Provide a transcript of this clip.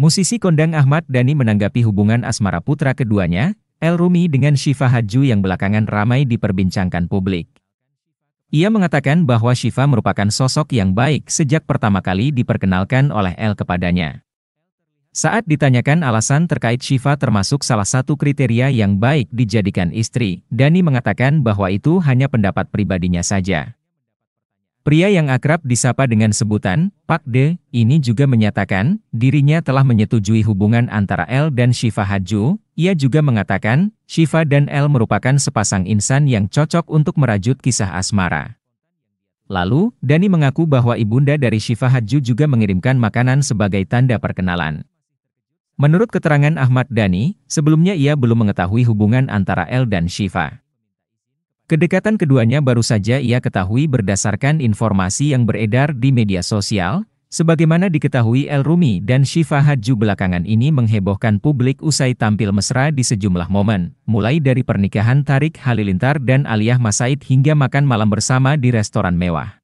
Musisi kondang Ahmad Dhani menanggapi hubungan asmara putra keduanya, El Rumi dengan Syifa Haju yang belakangan ramai diperbincangkan publik. Ia mengatakan bahwa Syifa merupakan sosok yang baik sejak pertama kali diperkenalkan oleh El kepadanya. Saat ditanyakan alasan terkait Syifa termasuk salah satu kriteria yang baik dijadikan istri, Dani mengatakan bahwa itu hanya pendapat pribadinya saja. Pria yang akrab disapa dengan sebutan Pak De, ini juga menyatakan dirinya telah menyetujui hubungan antara L dan Shiva Haju. Ia juga mengatakan, Shiva dan L merupakan sepasang insan yang cocok untuk merajut kisah asmara. Lalu, Dani mengaku bahwa ibunda dari Shiva Haju juga mengirimkan makanan sebagai tanda perkenalan. Menurut keterangan Ahmad Dani, sebelumnya ia belum mengetahui hubungan antara L dan Shiva. Kedekatan keduanya baru saja ia ketahui berdasarkan informasi yang beredar di media sosial, sebagaimana diketahui El Rumi dan Syifa Haju belakangan ini menghebohkan publik usai tampil mesra di sejumlah momen, mulai dari pernikahan Tarik Halilintar dan Aliyah Masaid hingga makan malam bersama di restoran mewah.